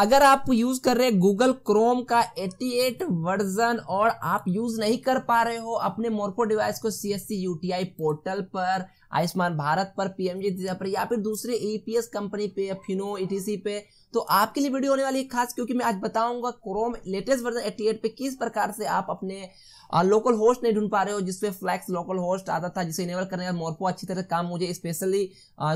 अगर आप यूज कर रहे गूगल क्रोम का 88 वर्जन और आप यूज नहीं कर पा रहे हो अपने मोरपो डिवाइस को सी एस पोर्टल पर आयुष्मान भारत पर पीएमजी पर या फिर दूसरे ईपीएस कंपनी पे फिनो ईटीसी e पे तो आपके लिए वीडियो होने वाली है खास क्योंकि मैं आज बताऊंगा क्रोम लेटेस्ट वर्जन एट पे किस प्रकार से आप अपने लोकल होस्ट नहीं ढूंढ पा रहे हो जिसपे फ्लैक्स लोकल होस्ट आता था जिसे इनेबल करने का मोरपो अच्छी तरह काम मुझे स्पेशली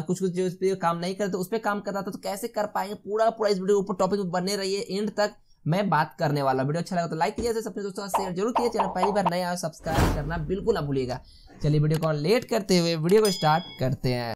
कुछ कुछ जो काम नहीं करते उस पर काम करता था तो कैसे कर पाएंगे पूरा पूरा इस वीडियो के ऊपर टॉपिक बने रहिए एंड तक मैं बात करने वाला वीडियो अच्छा लगा तो लाइक कीजिए अपने दोस्तों शेयर जरूर कीजिए चैनल पहली बार नया सब्सक्राइब करना बिल्कुल ना भूलिएगा चलिए वीडियो को लेट करते हुए वीडियो को स्टार्ट करते हैं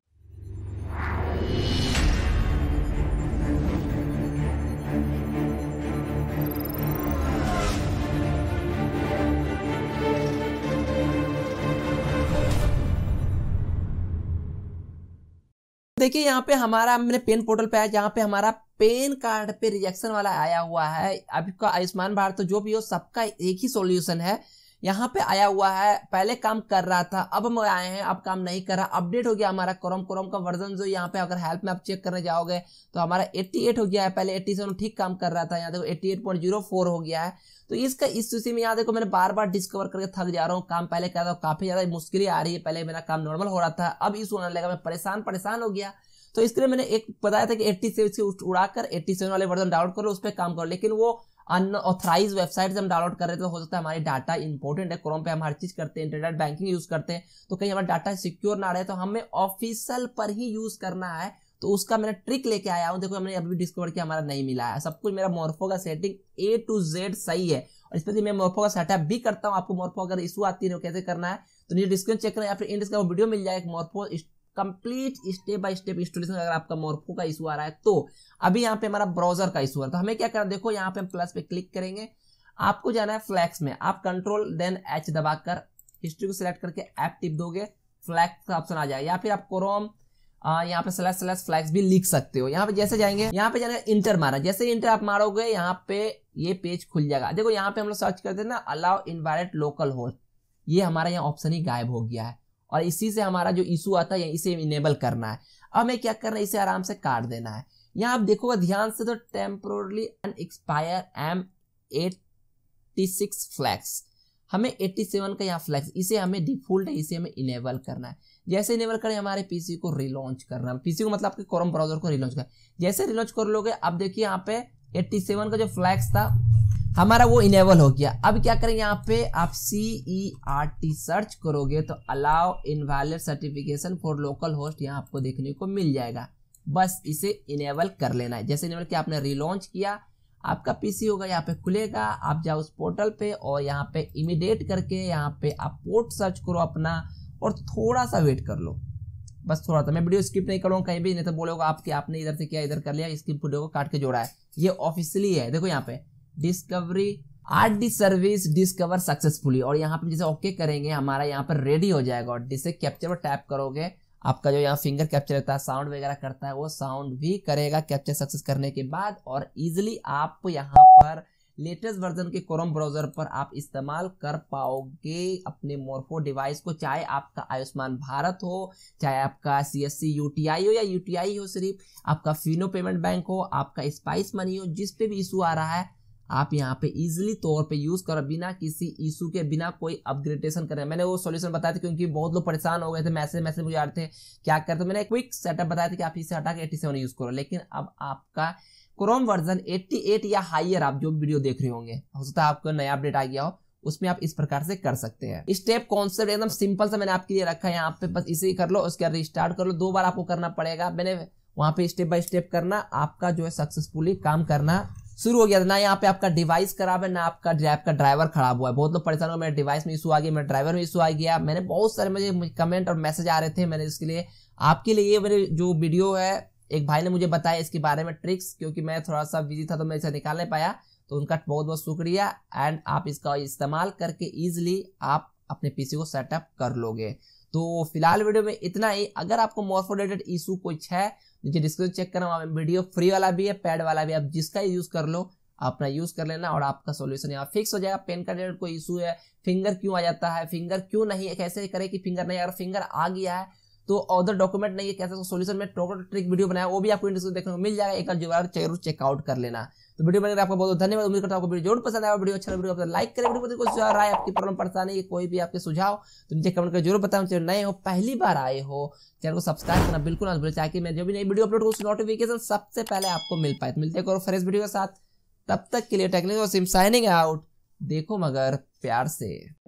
देखिए यहाँ पे हमारा हमने पेन पोर्टल पे आया जहाँ पे हमारा पेन कार्ड पे रिजेक्शन वाला आया हुआ है अभी का आयुष्मान भारत तो जो भी हो सबका एक ही सोल्यूशन है यहाँ पे आया हुआ है पहले काम कर रहा था अब हम आए हैं अब काम नहीं कर रहा अपडेट हो गया हमारा क्रोम क्रोम का वर्जन जो यहाँ पे अगर हेल्प में आप चेक करने जाओगे तो हमारा 88 हो गया है पहले 87 ठीक काम कर रहा था यहाँ देखो 88.04 हो गया है तो इसका इस सूची में यहाँ देखो मैंने बार बार डिस्कवर करके थक जा रहा हूँ काम पहले कर रहा हूँ काफ़ी ज़्यादा मुश्किल आ रही है पहले मेरा काम नॉर्मल हो रहा था अब इस होने लगा मैं परेशान परेशान हो गया तो इसके लिए मैंने एक बताया था कि एट्टी से उड़ाकर एट्टी सेवन वाले वर्जन डाउनलोड करो उस पर काम करो लेकिन वो अनऑथराइज वेबसाइट से हम डाउनलोड कर रहे थे तो हो सकता है हमारे डाटा इंपॉर्टेंट है क्रोम पे हम हर चीज करते हैं इंटरनेट बैंकिंग यूज करते हैं तो कहीं हमारा डाटा सिक्योर ना रहे तो हमें ऑफिसल पर ही यूज करना है तो उसका मैंने ट्रिक लेके आया हूँ देखो हमने अभी डिस्कवर किया हमारा नहीं मिला है सब कुछ मेरा मोर्फो का सेटिंग ए टू जेड सही है और इस पर मैं मोर्फो का सेटअप भी करता हूँ आपको मोर्फो अगर इशू आती है तो कैसे करना है तो नीचे डिस्क्रिप्शन चेक करें या फिर इन डिस्क्रिप्शन वीडियो मिल जाएगा Morpho complete step by step installation अगर आपका मोरफो का इशू आ रहा है तो अभी यहाँ पे हमारा ब्राउजर का इशू आ रहा है तो हमें क्या करना देखो यहाँ पे हम प्लस पे क्लिक करेंगे आपको जाना है फ्लैक्स में आप कंट्रोल देन एच दबाकर हिस्ट्री को सिलेक्ट करके ऐप टिप दोगे फ्लैक्स का ऑप्शन आ जाएगा या फिर आप क्रोम यहाँ पे स्लैश स्लैश फ्लैक्स भी लिख सकते हो यहाँ पे जैसे जाएंगे यहाँ पे जाना इंटर मारा जैसे इंटर आप मारोगे यहाँ पे ये पेज खुल जाएगा देखो यहाँ पे हम लोग सर्च करते हैं ना अलाउ इन्वायरेट लोकल होस्ट ये हमारा यहाँ ऑप्शन ही गायब हो गया है और इसी से हमारा जो इशू आता है इसे इनेबल करना है अब हमें क्या करना है इसे आराम से काट देना है यहाँ आप देखोगे ध्यान से तो temporarily unexpire M eighty six flags हमें एट्टी सेवन का यहाँ फ्लैक्स इसे हमें डिफॉल्ट है इसे हमें इनेबल करना है जैसे इनेबल करें हमारे पीसी को रिलॉन्च करना है पीसी को मतलब आपके क्रोम ब्राउजर को रिलॉन्च करना जैसे रिलॉन्च कर लोगे आप देखिए यहाँ पे 87 का जो फ्लैक्स था हमारा वो इनेबल हो गया अब क्या करें यहाँ पे आप C E R T search करोगे तो allow invalid certification for localhost यहाँ आपको देखने को मिल जाएगा बस इसे इनेबल कर लेना है जैसे इनेबल किया आपने रिलॉन्च किया आपका पीसी होगा यहाँ पे खुलेगा आप जाओ उस पोर्टल पे और यहाँ पे इमिडिएट करके यहाँ पे आप पोर्ट सर्च करो अपना और थोड़ा सा वेट कर लो बस थोड़ा सा मैं वीडियो स्किप नहीं करूँगा कहीं भी नहीं तो बोलोगे आपके आपने इधर से किया इधर कर लिया स्किप वीडियो को काट के जोड़ा है ये ऑफिशियली है देखो यहाँ पे discovery R D service discover successfully और यहाँ पे जैसे ओके करेंगे हमारा यहाँ पर रेडी हो जाएगा और जिसे कैप्चर पर टैप करोगे आपका जो यहाँ फिंगर कैप्चर रहता है साउंड वगैरह करता है वो साउंड भी करेगा कैप्चर सक्सेस करने के बाद और इजिली आप यहाँ पर लेटेस्ट वर्जन के क्रोम ब्राउजर पर आप इस्तेमाल कर पाओगे अपने मोरफो डिवाइस को चाहे आपका आयुष्मान भारत हो चाहे आपका C S C U T I हो या यू टी आई हो सिर्फ आपका फिनो पेमेंट बैंक हो आपका स्पाइस मनी हो जिस पे भी इशू आ रहा है आप यहाँ पे इजिली तौर पे यूज़ करो बिना किसी इशू के बिना कोई अपग्रेडेशन करें मैंने वो सॉल्यूशन बताया था क्योंकि बहुत लोग परेशान हो गए थे मैसेज मैसेज मुझे आ रहे थे क्या करते तो मैंने क्विक सेटअप बताया था कि आप इसे हटा के एट्टी सेवन यूज़ करो लेकिन अब आपका क्रोम वर्जन 88 या हाइयर आप जो वीडियो देख रहे होंगे हो सकता है आपको नया अपडेट आ गया हो उसमें आप इस प्रकार से कर सकते हैं स्टेप कॉन्सेप्ट एकदम सिंपल सा मैंने आपके लिए रखा है यहाँ पे बस इसे कर लो उसके बाद रिस्टार्ट कर लो दो बार आपको करना पड़ेगा मैंने वहाँ पे स्टेप बाय स्टेप करना आपका जो है सक्सेसफुली काम करना शुरू हो गया था ना यहाँ पे आपका डिवाइस खराब है ना आपका ऐप का ड्राइवर खराब हुआ है बहुत लोग परेशान हो मेरे डिवाइस में इशू आ गया मेरे ड्राइवर में इशू आ गया मैंने बहुत सारे मुझे कमेंट और मैसेज आ रहे थे मैंने इसके लिए आपके लिए ये मेरे जो वीडियो है एक भाई ने मुझे बताया इसके बारे में ट्रिक्स क्योंकि मैं थोड़ा सा बिजी था तो मैं इसे निकाल नहीं पाया तो उनका बहुत बहुत शुक्रिया एंड आप इसका इस्तेमाल करके ईजिली आप अपने पीसी को सेटअप कर लोगे तो फिलहाल वीडियो में इतना ही अगर आपको मॉर्फ रिलेटेड इशू कुछ है नीचे डिस्क्रिप्शन चेक करना वहाँ वीडियो फ्री वाला भी है पैड वाला भी आप जिसका यूज कर लो अपना यूज कर लेना और आपका सोल्यूशन यहाँ फिक्स हो जाएगा पेन का रिलेटेड कोई इशू है फिंगर क्यों आ जाता है फिंगर क्यों नहीं कैसे करें कि फिंगर नहीं अगर फिंगर आ गया है तो अदर डॉक्यूमेंट नहीं है कैसे उसको सोल्यूशन में टोटल ट्रिक वीडियो बनाया वो भी आपको इंडस्ट्री देखने को मिल जाएगा एक बार जरूर जरूर चेकआउट कर लेना तो वीडियो बनाकर आपका बहुत धन्यवाद उम्मीद करता हूँ आपको जरूर पसंद आया वीडियो अच्छा वीडियो लाइक तो करें वीडियो कुछ रहा है आपकी प्रॉब्लम परेशानी है कोई भी आपके सुझाव तो नीचे कमेंट कर जरूर बताऊँ चाहे नए हो पहली बार आए हो चैनल को सब्सक्राइब करना बिल्कुल ना भूलें ताकि मैं जो भी नई वीडियो अपलोड करूँ उस नोटिफिकेशन सबसे पहले आपको मिल पाए तो मिलते करो फ्रेश वीडियो के साथ तब तक के लिए टेक्निकल सिम साइनिंग आउट देखो मगर प्यार से